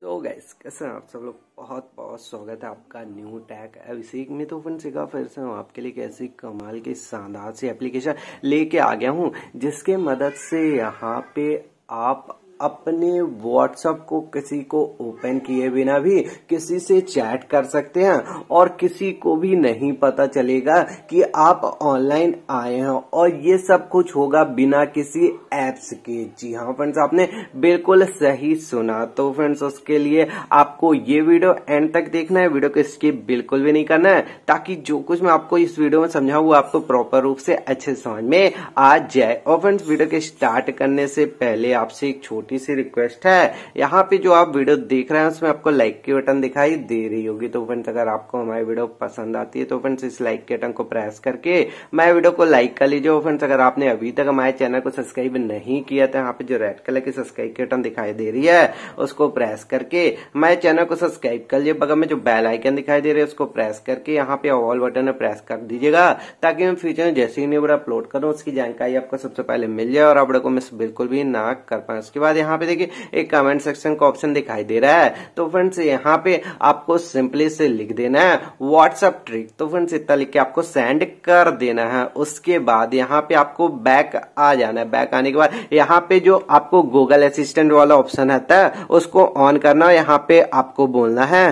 तो गैस कैसे हैं आप सब लोग बहुत बहुत स्वागत है आपका न्यू टैक अभिषेक में तो फन सिखा फिर से हूँ आपके लिए कैसी कमाल की शानदार सी एप्लीकेशन लेके आ गया हूँ जिसके मदद से यहाँ पे आप अपने व्हाट्सएप को किसी को ओपन किए बिना भी किसी से चैट कर सकते हैं और किसी को भी नहीं पता चलेगा कि आप ऑनलाइन आए हैं और ये सब कुछ होगा बिना किसी एप्स के जी हाँ फ्रेंड्स आपने बिल्कुल सही सुना तो फ्रेंड्स उसके लिए आपको ये वीडियो एंड तक देखना है वीडियो को स्किप बिल्कुल भी नहीं करना है ताकि जो कुछ मैं आपको इस वीडियो में समझाऊ वो आपको प्रॉपर रूप से अच्छे समझ में आ जाए और फ्रेंड्स वीडियो के स्टार्ट करने से पहले आपसे एक छोटी छोटी सी रिक्वेस्ट है यहाँ पे जो आप वीडियो देख रहे हैं उसमें आपको लाइक की बटन दिखाई दे रही होगी तो फ्रेंड्स अगर आपको हमारी वीडियो पसंद आती है तो फ्रेंड्स इस लाइक के बटन को प्रेस करके मैं वीडियो को लाइक कर लीजिए फ्रेंड्स अगर आपने अभी तक हमारे चैनल को सब्सक्राइब नहीं किया तो यहाँ पे जो रेड कलर की सब्सक्राइब के बटन दिखाई दे रही है उसको प्रेस करके हमारे चैनल को सब्सक्राइब कर लिए बगल में जो बेल आइकन दिखाई दे रही है उसको प्रेस करके यहाँ पे ऑल बटन प्रेस कर दीजिएगा ताकि मैं फ्यूचर में जैसे ही न्यू अपलोड करूँ उसकी जानकारी आपको सबसे पहले मिल जाए और आप को मिस बिल्कुल भी ना कर पाए उसके बाद बाद यहाँ पे देखिए एक कमेंट सेक्शन का ऑप्शन दिखाई दे रहा है तो फ्रेंड्स यहाँ पे आपको सिंपली से लिख देना है व्हाट्सअप ट्रिक तो फ्रेंड्स इतना लिख के आपको सेंड कर देना है उसके बाद यहाँ पे आपको बैक आ जाना है बैक आने के बाद यहाँ पे जो आपको गूगल असिस्टेंट वाला ऑप्शन है था, उसको ऑन करना यहाँ पे आपको बोलना है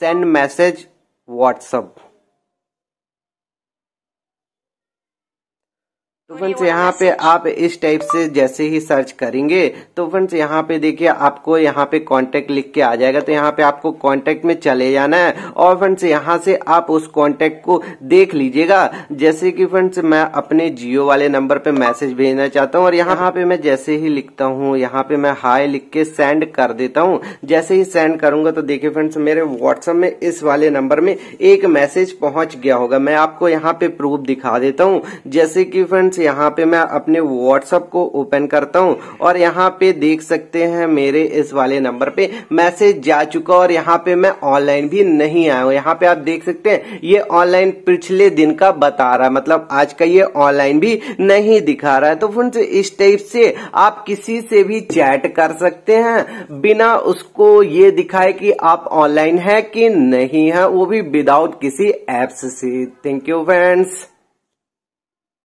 सेंड मैसेज व्हाट्सअप तो, तो फ्रेंड्स यहाँ पे आप इस टाइप से जैसे ही सर्च करेंगे तो फ्रेंड्स यहाँ पे देखिए आपको यहाँ पे कांटेक्ट लिख के आ जाएगा तो यहाँ पे आपको कांटेक्ट में चले जाना है और फ्रेंड्स यहाँ से आप उस कांटेक्ट को देख लीजिएगा जैसे कि फ्रेंड्स मैं अपने जियो वाले नंबर पे मैसेज भेजना चाहता हूँ और यहाँ पे मैं जैसे ही लिखता हूँ यहाँ पे मैं हाई लिख के सेंड कर देता हूँ जैसे ही सेंड करूंगा तो देखिये फ्रेंड्स मेरे व्हाट्सअप में इस वाले नंबर में एक मैसेज पहुंच गया होगा मैं आपको यहाँ पे प्रूफ दिखा देता हूँ जैसे की फ्रेंड्स फ्रेंड्स यहाँ पे मैं अपने व्हाट्सअप को ओपन करता हूँ और यहाँ पे देख सकते हैं मेरे इस वाले नंबर पे मैसेज जा चुका और यहाँ पे मैं ऑनलाइन भी नहीं आया हूँ यहाँ पे आप देख सकते हैं ये ऑनलाइन पिछले दिन का बता रहा है मतलब आज का ये ऑनलाइन भी नहीं दिखा रहा है तो फ्रेंड्स इस टाइप से आप किसी से भी चैट कर सकते हैं बिना उसको ये दिखाए कि आप ऑनलाइन है कि नहीं है वो भी विदाउट किसी एप्स से थैंक यू फ्रेंड्स